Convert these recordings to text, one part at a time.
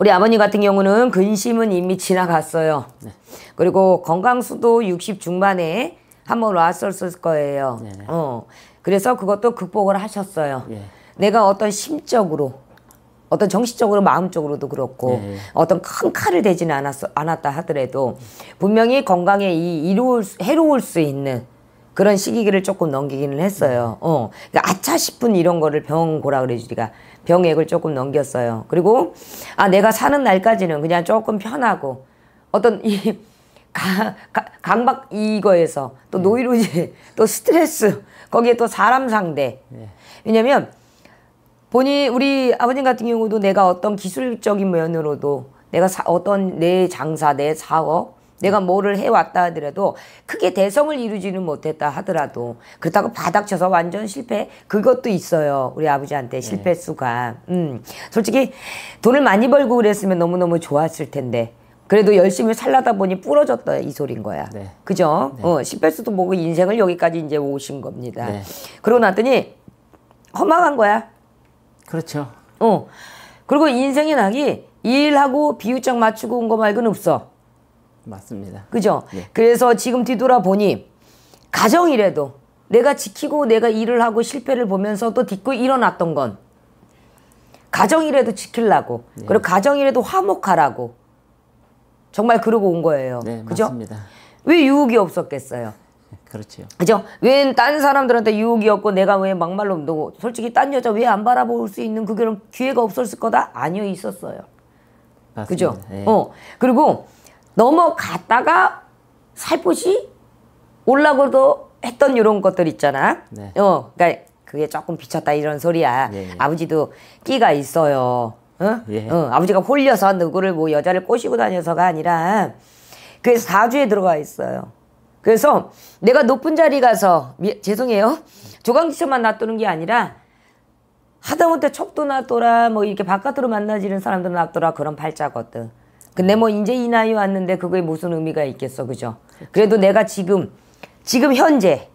우리 아버님 같은 경우는 근심은 이미 지나갔어요. 네. 그리고 건강수도 60 중반에 한번 왔었을 거예요. 네 어. 그래서 그것도 극복을 하셨어요. 예. 내가 어떤 심적으로 어떤 정신적으로 마음적으로도 그렇고 예. 어떤 큰 칼을 대지는 않았, 않았다 하더라도 분명히 건강에 이 이로울 해로울 수 있는 그런 시기기를 조금 넘기기는 했어요. 음. 어. 그러니까 아차 싶은 이런 거를 병 고라 그래 주리가 병액을 조금 넘겼어요. 그리고 아 내가 사는 날까지는 그냥 조금 편하고 어떤 이 가, 가, 강박 이거에서 또 네. 노이로제 또 스트레스 거기에 또 사람 상대 네. 왜냐면 본인 우리 아버님 같은 경우도 내가 어떤 기술적인 면으로도 내가 사, 어떤 내 장사 내 사업 내가 뭐를 해왔다 하더라도 크게 대성을 이루지는 못했다 하더라도 그렇다고 바닥쳐서 완전 실패 그것도 있어요 우리 아버지한테 네. 실패 수가 음 솔직히 돈을 많이 벌고 그랬으면 너무너무 좋았을 텐데 그래도 열심히 살라다 보니 부러졌다 이 소린 거야 네. 그죠 네. 어 실패수도 보고 인생을 여기까지 이제 오신 겁니다 네. 그러고 났더니 허망한 거야 그렇죠 어 그리고 인생의 낙이 일하고 비유적 맞추고 온 거 말고는 없어 맞습니다. 그죠? 네. 그래서 지금 뒤돌아보니 가정이라도 내가 지키고 내가 일을 하고 실패를 보면서 또 딛고 일어났던 건 가정이라도 지킬라고 네. 그리고 가정이라도 화목하라고 정말 그러고 온 거예요. 네, 그죠? 맞습니다. 왜 유혹이 없었겠어요? 그렇죠. 그죠? 왜딴 사람들한테 유혹이 없고 내가 왜 막말로 너 솔직히 딴 여자 왜 안 바라볼 수 있는 그런 기회가 없었을 거다? 아니요, 있었어요. 맞습니다. 그죠? 네. 어. 그리고 넘어갔다가 살포시 올라고도 했던 이런 것들 있잖아. 네. 어, 그러니까 그게 조금 비쳤다 이런 소리야. 예, 예. 아버지도 끼가 있어요. 어? 예. 어, 아버지가 홀려서 누구를 뭐 여자를 꼬시고 다녀서가 아니라 그게 사주에 들어가 있어요. 그래서 내가 높은 자리 가서 미, 죄송해요. 조강지처만 놔두는 게 아니라 하다못해 척도 놔둬라 뭐 이렇게 바깥으로 만나지는 사람도 놔둬라 그런 팔자거든. 근데 뭐 이제 이 나이 왔는데 그거에 무슨 의미가 있겠어, 그죠? 그렇죠. 그래도 내가 지금 지금 현재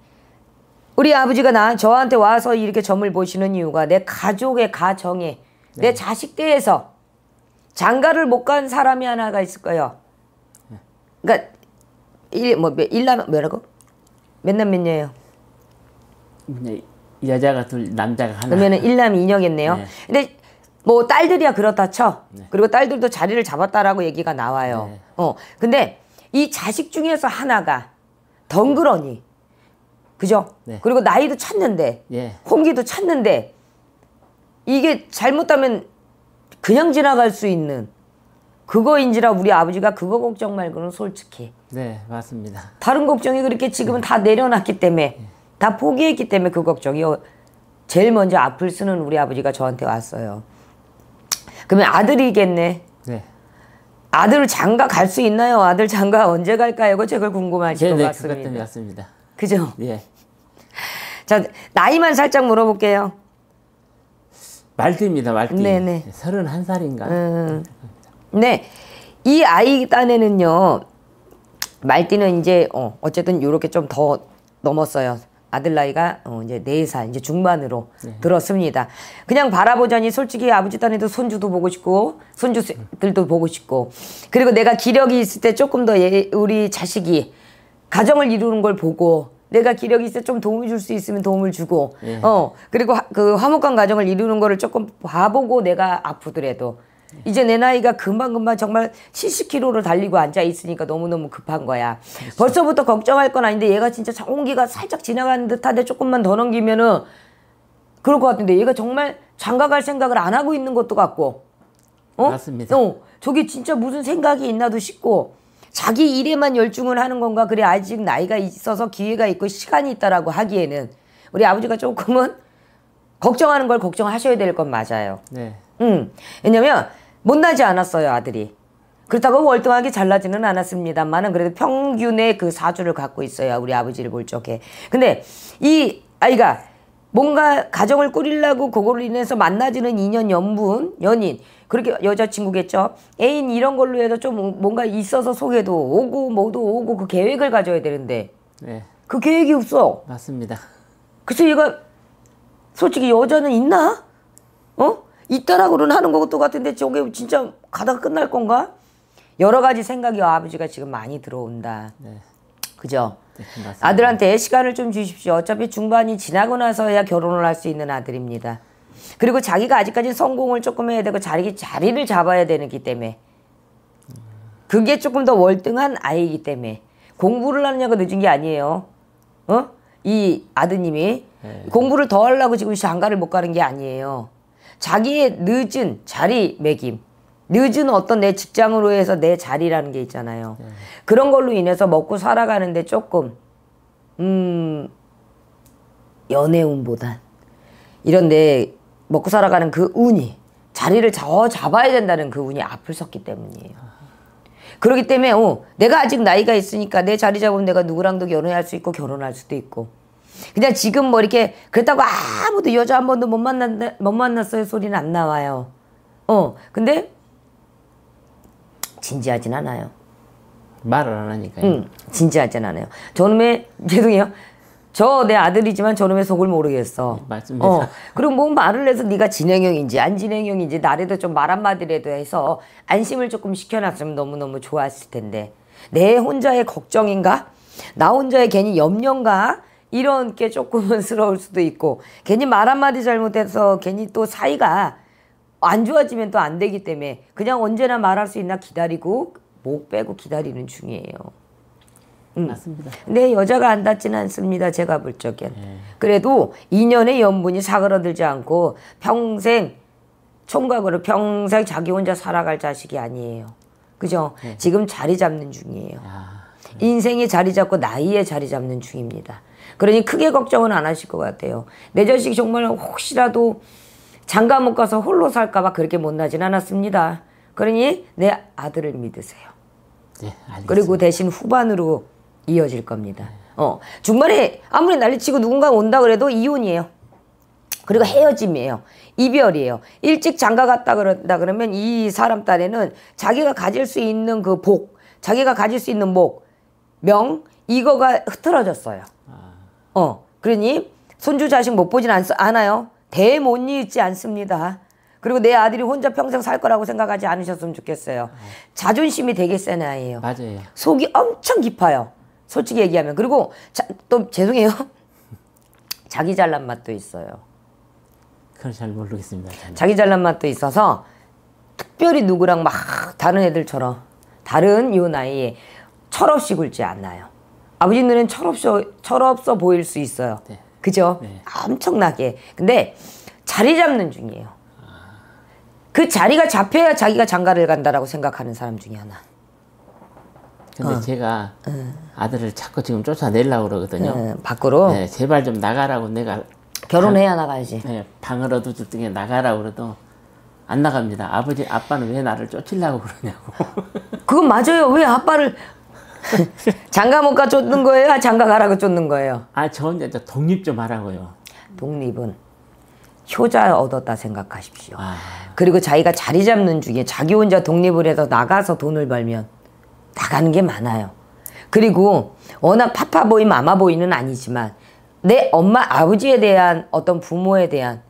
우리 아버지가 나 저한테 와서 이렇게 점을 보시는 이유가 내 가족의 가정에 네. 내 자식 때에서 장가를 못 간 사람이 하나가 있을 거예요. 그러니까 일 뭐 일남 뭐라고 몇 남 몇녀예요? 여자가 둘 남자가 하나. 그러면은 일남 이녀겠네요. 네. 근데 뭐 딸들이야 그렇다 쳐. 네. 그리고 딸들도 자리를 잡았다라고 얘기가 나와요. 네. 어. 근데 이 자식 중에서 하나가 덩그러니 그죠? 네. 그리고 나이도 찼는데 예. 홍기도 찼는데 이게 잘못하면 그냥 지나갈 수 있는 그거인지라 우리 아버지가 그거 걱정 말고는 솔직히 네 맞습니다 다른 걱정이 그렇게 지금은 네. 다 내려놨기 때문에 네. 다 포기했기 때문에 그 걱정이 제일 먼저 앞을 쓰는 우리 아버지가 저한테 왔어요 그러면 아들이겠네. 네. 아들 장가 갈 수 있나요? 아들 장가 언제 갈까요? 그걸 궁금하실 네, 네 것 같습니다. 같습니다. 그죠? 예. 자, 나이만 살짝 물어볼게요. 말띠입니다, 말띠. 네네. 31살인가? 음. 네. 이 아이 딴에는요, 말띠는 이제, 어, 어쨌든 요렇게좀 더 넘었어요. 아들 나이가 어 이제 네살 이제 중반으로 네. 들었습니다. 그냥 바라보자니 솔직히 아버지 딴에도 손주도 보고 싶고 손주들도 보고 싶고 그리고 내가 기력이 있을 때 조금 더 예, 우리 자식이 가정을 이루는 걸 보고 내가 기력이 있어 좀 도움을 줄 수 있으면 도움을 주고 예. 어 그리고 하, 그 화목한 가정을 이루는 거를 조금 봐보고 내가 아프더라도 이제 내 나이가 금방금방 정말 70km를 달리고 앉아 있으니까 너무너무 급한 거야. 그렇죠. 벌써부터 걱정할 건 아닌데 얘가 진짜 정기가 살짝 지나가는 듯한데 조금만 더 넘기면은 그럴 것 같은데 얘가 정말 장가 갈 생각을 안 하고 있는 것도 같고. 어? 맞습니다. 어, 저게 진짜 무슨 생각이 있나도 싶고 자기 일에만 열중을 하는 건가 그래 아직 나이가 있어서 기회가 있고 시간이 있다라고 하기에는 우리 아버지가 조금은 걱정하는 걸 걱정하셔야 될 건 맞아요. 네. 음. 왜냐면 못나지 않았어요 아들이. 그렇다고 월등하게 잘나지는 않았습니다만은 그래도 평균의 그 사주를 갖고 있어요 우리 아버지를 볼 적에. 근데 이 아이가 뭔가 가정을 꾸리려고 그걸로 인해서 만나지는 인연 연분 연인 그렇게 여자친구겠죠 애인 이런 걸로 해서 좀 뭔가 있어서 소개도 오고 뭐도 오고 그 계획을 가져야 되는데 네. 그 계획이 없어 맞습니다 그래서 얘가 솔직히 여자는 있나 어 있다라고는 하는 것도 같은데 저게 진짜 가다가 끝날 건가? 여러 가지 생각이 아버지가 지금 많이 들어온다. 네. 그죠? 네, 아들한테 시간을 좀 주십시오. 어차피 중반이 지나고 나서야 결혼을 할 수 있는 아들입니다. 그리고 자기가 아직까지 성공을 조금 해야 되고 자기 자리를 잡아야 되기 는 때문에 그게 조금 더 월등한 아이이기 때문에 공부를 하느냐고 늦은 게 아니에요. 어? 이 아드님이 네. 공부를 더 하려고 지금 장가를 못 가는 게 아니에요. 자기의 늦은 자리매김, 늦은 어떤 내 직장으로 해서 내 자리라는 게 있잖아요. 네. 그런 걸로 인해서 먹고 살아가는데 조금 음 연애운보단 이런 내 먹고 살아가는 그 운이 자리를 저 잡아야 된다는 그 운이 앞을 섰기 때문이에요. 그렇기 때문에 어, 내가 아직 나이가 있으니까 내 자리 잡으면 내가 누구랑도 연애할수 있고 결혼할 수도 있고 그냥 지금 뭐 이렇게 그랬다고 아무도 여자 한 번도 못 만났 못 만났어요 소리는 안 나와요. 어 근데 진지하진 않아요. 말을 안 하니까요. 응, 진지하진 않아요. 저놈의 죄송해요. 저 내 아들이지만 저놈의 속을 모르겠어. 네, 맞습니다. 어, 그리고 뭐 말을 해서 네가 진행형인지 안 진행형인지 나라도 좀 말 한마디라도 해서 안심을 조금 시켜놨으면 너무너무 좋았을 텐데 내 혼자의 걱정인가? 나 혼자의 괜히 염려인가? 이런 게 조금 은스러울 수도 있고 괜히 말 한마디 잘못해서 괜히 또 사이가 안 좋아지면 또 안 되기 때문에 그냥 언제나 말할 수 있나 기다리고 목 빼고 기다리는 중이에요. 음. 맞습니다. 네, 여자가 안 닿지는 않습니다. 제가 볼 적엔. 네. 그래도 2년의 연분이 사그러들지 않고 평생 총각으로 평생 자기 혼자 살아갈 자식이 아니에요. 그죠? 네. 지금 자리 잡는 중이에요. 아, 네. 인생이 자리 잡고 나이에 자리 잡는 중입니다. 그러니 크게 걱정은 안 하실 것 같아요. 내 자식 정말 혹시라도 장가 못 가서 홀로 살까봐 그렇게 못나진 않았습니다. 그러니 내 아들을 믿으세요. 네, 그리고 대신 후반으로 이어질 겁니다. 네. 어, 중간에 아무리 난리치고 누군가 온다 그래도 이혼이에요. 그리고 헤어짐이에요. 이별이에요. 일찍 장가 갔다 그런다 그러면 이 사람 딸에는 자기가 가질 수 있는 그 복, 자기가 가질 수 있는 목, 명, 이거가 흐트러졌어요. 아. 어, 그러니 손주 자식 못 보진 않, 않아요. 대못니 있지 않습니다. 그리고 내 아들이 혼자 평생 살 거라고 생각하지 않으셨으면 좋겠어요. 네. 자존심이 되게 센 아이예요. 맞아요. 속이 엄청 깊어요. 솔직히 얘기하면. 그리고 자, 또 죄송해요. 자기 잘난 맛도 있어요. 그걸 잘 모르겠습니다. 저는. 자기 잘난 맛도 있어서 특별히 누구랑 막 다른 애들처럼 다른 요 나이에 철없이 굴지 않나요. 아버지 들은 철없어, 철없어 보일 수 있어요. 네. 그죠? 네. 엄청나게. 근데 자리 잡는 중이에요. 그 자리가 잡혀야 자기가 장가를 간다라고 생각하는 사람 중에 하나. 근데 어. 제가 음. 아들을 자꾸 지금 쫓아내려고 그러거든요. 음, 밖으로? 네, 제발 좀 나가라고 내가. 결혼해야 방, 나가야지. 네, 방을 얻어줄 등에 나가라고 그래도 안 나갑니다. 아버지, 아빠는 왜 나를 쫓으려고 그러냐고. 그건 맞아요. 왜 아빠를 장가 못 가 쫓는 거예요? 아, 장가 가라고 쫓는 거예요? 아, 저 이제 독립 좀 하라고요. 독립은 효자 얻었다 생각하십시오. 아... 그리고 자기가 자리 잡는 중에 자기 혼자 독립을 해서 나가서 돈을 벌면 나가는 게 많아요. 그리고 워낙 파파보이 마마보이는 아니지만 내 엄마 아버지에 대한 어떤 부모에 대한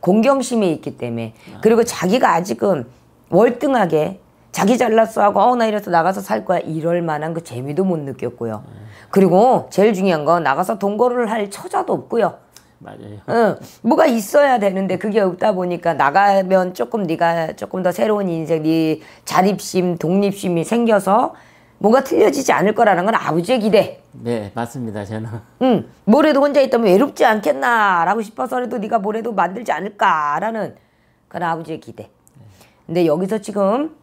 공경심이 있기 때문에 아. 그리고 자기가 아직은 월등하게 자기 잘났어 하고 어 나 이래서 나가서 살 거야 이럴 만한 그 재미도 못 느꼈고요. 음. 그리고 제일 중요한 건 나가서 동거를 할 처자도 없고요. 맞아요. 응, 뭐가 있어야 되는데 그게 없다 보니까 나가면 조금 네가 조금 더 새로운 인생, 네 자립심, 독립심이 생겨서 뭐가 틀려지지 않을 거라는 건 아버지의 기대. 네, 맞습니다. 저는. 응, 뭐래도 혼자 있다면 외롭지 않겠나라고 싶어서라도 네가 뭐래도 만들지 않을까라는 그런 아버지의 기대. 네. 근데 여기서 지금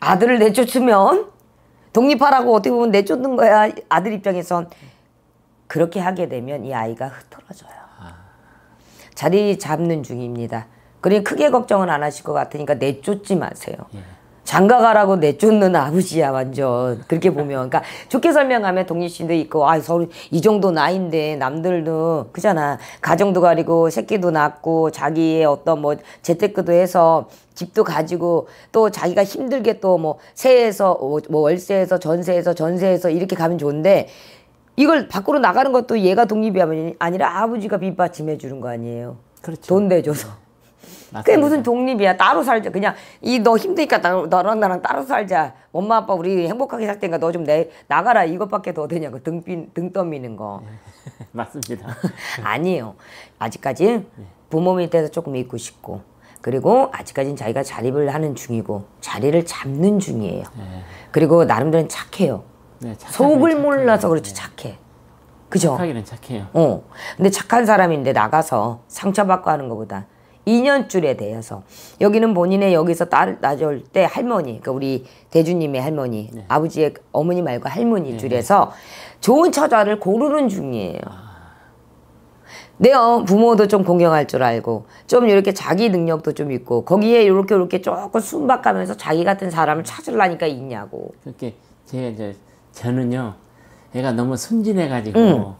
아들을 내쫓으면 독립하라고 어떻게 보면 내쫓는 거야 아들 입장에선 그렇게 하게 되면 이 아이가 흐트러져요 자리 잡는 중입니다 그러니 크게 걱정은 안 하실 것 같으니까 내쫓지 마세요 예. 장가가라고 내쫓는 아버지야 완전 그렇게 보면 그러니까 좋게 설명하면 독립심도 있고 아서울이 정도 나이인데 남들도 그잖아 가정도 가리고 새끼도 낳고 자기의 어떤 뭐 재테크도 해서 집도 가지고 또 자기가 힘들게 또 뭐 세에서 어, 뭐 월세에서 전세에서 전세에서 이렇게 가면 좋은데 이걸 밖으로 나가는 것도 얘가 독립이 아니라 아버지가 빚받침해 주는 거 아니에요. 그렇죠. 돈 내줘서. 그게 무슨 독립이야. 따로 살자. 그냥 이 너 힘드니까 나, 너랑 나랑 따로 살자. 엄마 아빠 우리 행복하게 살 테니까 너좀 내 나가라. 이것밖에 더 되냐고 등빈 등 떠미는 거. 예. 맞습니다. 아니에요. 아직까지 부모 밑에서 조금 있고 싶고 그리고 아직까지는 자기가 자립을 하는 중이고 자리를 잡는 중이에요. 예. 그리고 나름대로 착해요. 네, 속을 착해요. 몰라서 그렇지 예. 착해. 그죠? 착하기는 착해요. 어. 근데 착한 사람인데 나가서 상처받고 하는 것보다 인연줄에 대해서 여기는 본인의 여기서 딸을 낳을 때 할머니 그러니까 우리 대주님의 할머니 네. 아버지의 어머니 말고 할머니 네, 네. 줄에서 좋은 처자를 고르는 중이에요 아. 내 어, 부모도 좀 공경할 줄 알고 좀 이렇게 자기 능력도 좀 있고 거기에 이렇게 이렇게 조금 순박하면서 자기 같은 사람을 찾으려니까 있냐고 그렇게 제 이제 저는요 애가 너무 순진해가지고 음.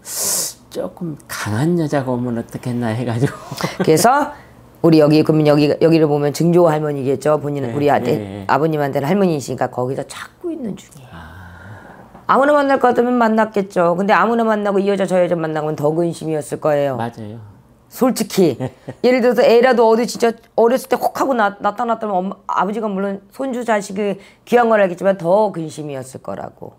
조금 강한 여자가 오면 어떻겠나 해가지고 그래서 우리 여기 그러면 여기 여기를 보면 증조 할머니겠죠. 본인은 네, 우리 아들 네. 네. 아버님한테는 할머니이시니까 거기서 찾고 있는 중이에요. 아... 무나 만날 것 같으면 만났겠죠. 근데 아무나 만나고 이 여자 저 여자 만나면 더 근심이었을 거예요. 맞아요. 솔직히 예를 들어서 애라도 어디 진짜 어렸을 때혹 하고 나, 타났다면 엄마, 아버지가 물론 손주 자식이 귀한 걸 알겠지만 더 근심이었을 거라고.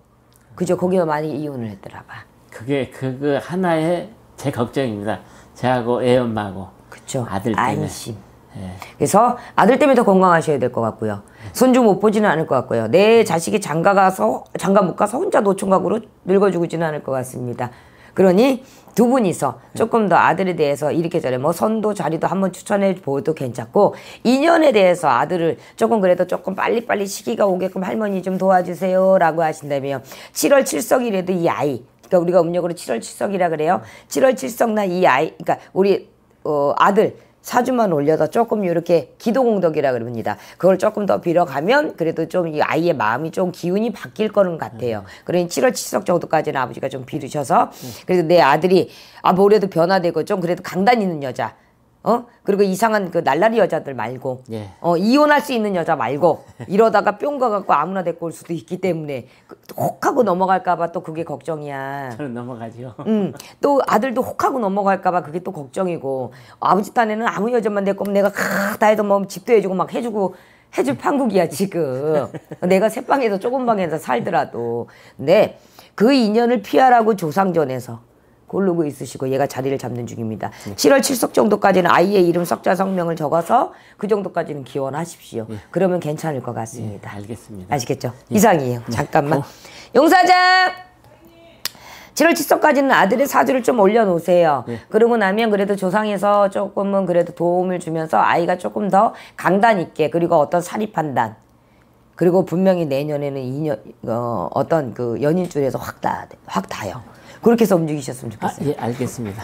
그죠? 거기서 많이 이혼을 했더라 봐. 그게 그 하나의 제 걱정입니다. 저하고 애 엄마하고. 그렇죠. 아들 때문에. 안심. 예. 그래서 아들 때문에 더 건강하셔야 될 것 같고요. 손주 못 보지는 않을 것 같고요. 내 자식이 장가 가서 장가 못 가서 혼자 노총각으로 늙어 죽지는 않을 것 같습니다. 그러니 두 분이서 조금 더 아들에 대해서 이렇게 저래 뭐 선도 자리도 한번 추천해 보도 괜찮고 인연에 대해서 아들을 조금 그래도 조금 빨리빨리 시기가 오게끔 할머니 좀 도와주세요 라고 하신다면 7월 7석이라도 이 아이 그러니까 우리가 음력으로 7월 7석이라 그래요 7월 7석날 이 아이 그러니까 우리 어, 아들 사주만 올려서 조금 이렇게 기도공덕이라 그럽니다. 그걸 조금 더 빌어가면 그래도 좀 이 아이의 마음이 좀 기운이 바뀔 거는 같아요. 음. 그러니 7월 7석 정도까지는 아버지가 좀 빌으셔서 그래도 내 아들이 아 뭐래도 변화되고 좀 그래도 강단 있는 여자 어? 그리고 이상한 그 날라리 여자들 말고 예. 어 이혼할 수 있는 여자 말고 이러다가 뿅 가갖고 아무나 데리고 올 수도 있기 때문에 그 혹하고 넘어갈까봐 또 그게 걱정이야. 저는 넘어가죠. 음, 또 아들도 혹하고 넘어갈까봐 그게 또 걱정이고 아버지 딴에는 아무 여자만 데리고 오면 내가 다 해도 뭐 집도 해주고 막 해주고 해줄 판국이야 지금. 내가 새방에서 조금 방에서 살더라도 근데 그 인연을 피하라고 조상전에서 고르고 있으시고 얘가 자리를 잡는 중입니다. 네. 7월 7석 정도까지는 아이의 이름, 석자, 성명을 적어서 그 정도까지는 기원하십시오. 예. 그러면 괜찮을 것 같습니다. 예, 알겠습니다. 아시겠죠? 예. 이상이에요. 잠깐만. 어. 용사장! 7월 7석까지는 아들의 사주를 좀 올려놓으세요. 그러고 나면 그래도 조상에서 조금은 그래도 도움을 주면서 아이가 조금 더 강단 있게 그리고 어떤 사립 판단 그리고 분명히 내년에는 2년 어, 어떤 그 연인줄에서 확 닿아 확 닿아요. 그렇게 해서 움직이셨으면 좋겠어요. 아, 예, 알겠습니다.